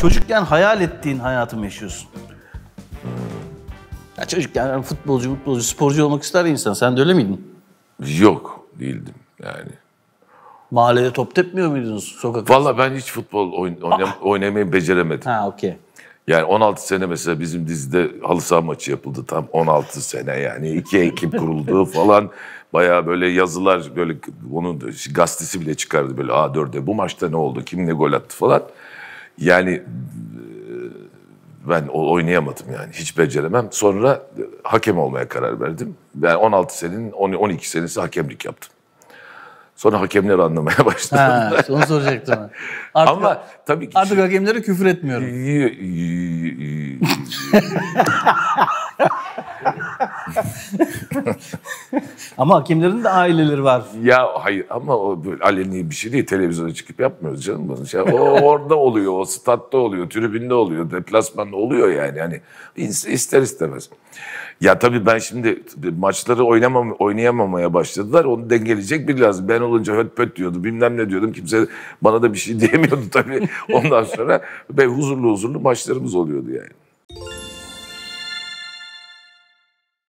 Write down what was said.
çocukken hayal ettiğin hayatı mı yaşıyorsun? Ya çocukken yani futbolcu, futbolcu, sporcu olmak ister insan. Sen de öyle miydin? Yok, değildim yani. Mahallede top tepmiyor muydunuz sokakta? Valla ben hiç futbol oyn oynam ah! oynamayı beceremedim. Ha, okey. Yani 16 sene mesela bizim dizide halı saha maçı yapıldı tam 16 sene yani. iki ekip kuruldu falan. Baya böyle yazılar böyle onun gazetesi bile çıkardı böyle A4'e bu maçta ne oldu kim ne gol attı falan. Yani e, ben oynayamadım yani hiç beceremem. Sonra e, hakem olmaya karar verdim. Ben 16 senin 12 senesi hakemlik yaptım. Sonra hakemleri anlamaya başladım. Ha, onu soracaktım. Artık, Ama tabii ki... Artık hakemlere küfür etmiyorum. ama hakimlerin de aileleri var. Ya hayır ama o böyle aleni bir şey değil. Televizyona çıkıp yapmıyoruz canım bunu. Şey, o orada oluyor, o statta oluyor, tribünde oluyor, deplasmanda oluyor yani. Hani ister istemez. Ya tabii ben şimdi maçları oynamam, oynayamamaya başladılar. Onu dengeleyecek biri lazım. Ben olunca höt pöt diyordu, bilmem ne diyordum. Kimse bana da bir şey diyemiyordu tabii. Ondan sonra ve huzurlu huzurlu maçlarımız oluyordu yani.